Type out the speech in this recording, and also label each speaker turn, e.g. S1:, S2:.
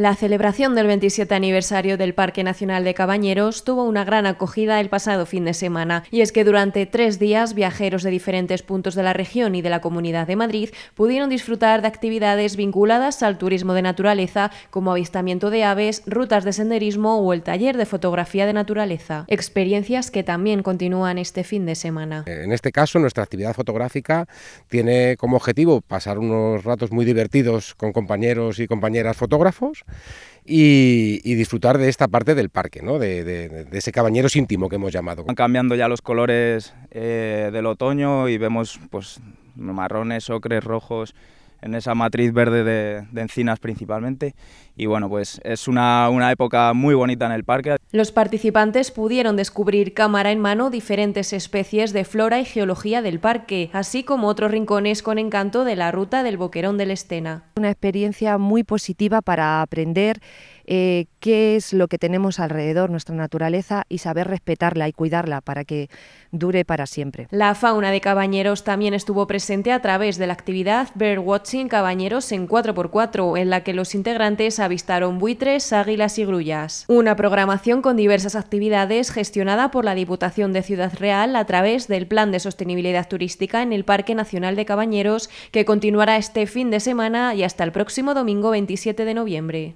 S1: La celebración del 27 aniversario del Parque Nacional de Cabañeros tuvo una gran acogida el pasado fin de semana, y es que durante tres días viajeros de diferentes puntos de la región y de la Comunidad de Madrid pudieron disfrutar de actividades vinculadas al turismo de naturaleza, como avistamiento de aves, rutas de senderismo o el taller de fotografía de naturaleza, experiencias que también continúan este fin de semana. Eh,
S2: en este caso, nuestra actividad fotográfica tiene como objetivo pasar unos ratos muy divertidos con compañeros y compañeras fotógrafos, y, disfrutar de esta parte del parque, ¿no? de, ese cabañero íntimo que hemos llamado.
S3: Van cambiando ya los colores eh, del otoño y vemos pues, marrones, ocres, rojos, en esa matriz verde de, encinas principalmente. Y bueno, pues es una, una, época muy bonita en el parque.
S1: Los participantes pudieron descubrir cámara en mano diferentes especies de flora y geología del parque, así como otros rincones con encanto de la ruta del Boquerón del Estena.
S4: Una experiencia muy positiva para aprender eh, qué es lo que tenemos alrededor, nuestra naturaleza, y saber respetarla y cuidarla para que dure para siempre.
S1: La fauna de Cabañeros también estuvo presente a través de la actividad Watching Cabañeros en 4x4, en la que los integrantes avistaron buitres, águilas y grullas. Una programación con diversas actividades gestionada por la Diputación de Ciudad Real a través del Plan de Sostenibilidad Turística en el Parque Nacional de Cabañeros, que continuará este fin de semana y hasta el próximo domingo 27 de noviembre.